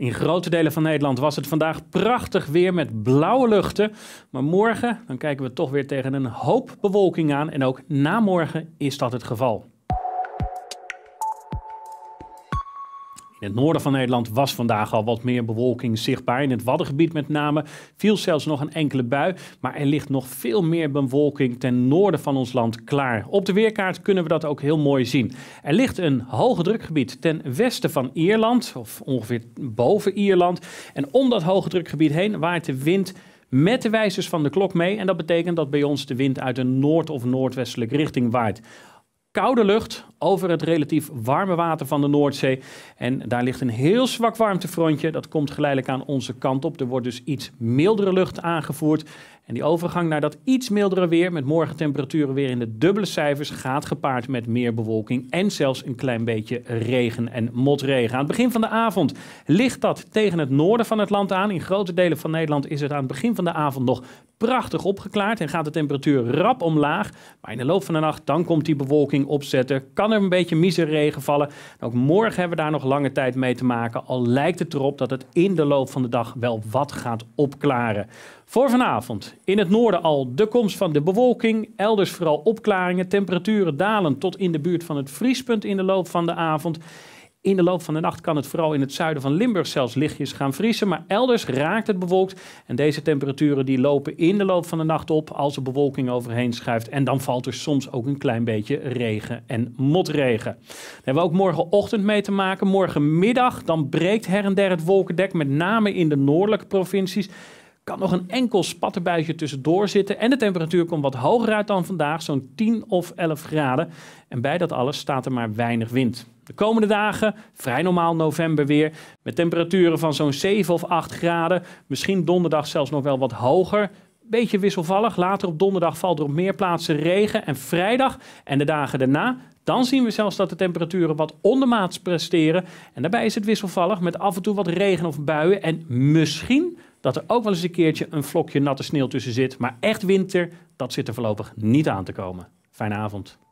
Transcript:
In grote delen van Nederland was het vandaag prachtig weer met blauwe luchten. Maar morgen dan kijken we toch weer tegen een hoop bewolking aan. En ook na morgen is dat het geval. In het noorden van Nederland was vandaag al wat meer bewolking zichtbaar. In het Waddengebied met name viel zelfs nog een enkele bui. Maar er ligt nog veel meer bewolking ten noorden van ons land klaar. Op de weerkaart kunnen we dat ook heel mooi zien. Er ligt een hoge drukgebied ten westen van Ierland, of ongeveer boven Ierland. En om dat hoge drukgebied heen waait de wind met de wijzers van de klok mee. En dat betekent dat bij ons de wind uit een noord- of noordwestelijke richting waait koude lucht over het relatief warme water van de Noordzee. En daar ligt een heel zwak warmtefrontje. Dat komt geleidelijk aan onze kant op. Er wordt dus iets mildere lucht aangevoerd. En die overgang naar dat iets mildere weer, met morgen temperaturen weer in de dubbele cijfers, gaat gepaard met meer bewolking en zelfs een klein beetje regen en motregen. Aan het begin van de avond ligt dat tegen het noorden van het land aan. In grote delen van Nederland is het aan het begin van de avond nog prachtig opgeklaard en gaat de temperatuur rap omlaag. Maar in de loop van de nacht, dan komt die bewolking opzetten. Kan er een beetje regen vallen. ook morgen hebben we daar nog lange tijd mee te maken. Al lijkt het erop dat het in de loop van de dag wel wat gaat opklaren. Voor vanavond in het noorden al de komst van de bewolking, elders vooral opklaringen, temperaturen dalen tot in de buurt van het vriespunt in de loop van de avond. In de loop van de nacht kan het vooral in het zuiden van Limburg zelfs lichtjes gaan vriezen, maar elders raakt het bewolkt en deze temperaturen die lopen in de loop van de nacht op als de bewolking overheen schuift en dan valt er soms ook een klein beetje regen en motregen. Daar hebben we ook morgenochtend mee te maken. Morgenmiddag dan breekt her en der het wolkendek, met name in de noordelijke provincies kan nog een enkel spattenbuitje tussendoor zitten. En de temperatuur komt wat hoger uit dan vandaag, zo'n 10 of 11 graden. En bij dat alles staat er maar weinig wind. De komende dagen vrij normaal november weer. Met temperaturen van zo'n 7 of 8 graden. Misschien donderdag zelfs nog wel wat hoger. Beetje wisselvallig. Later op donderdag valt er op meer plaatsen regen. En vrijdag en de dagen daarna dan zien we zelfs dat de temperaturen wat ondermaats presteren. En daarbij is het wisselvallig met af en toe wat regen of buien en misschien dat er ook wel eens een keertje een vlokje natte sneeuw tussen zit. Maar echt winter, dat zit er voorlopig niet aan te komen. Fijne avond.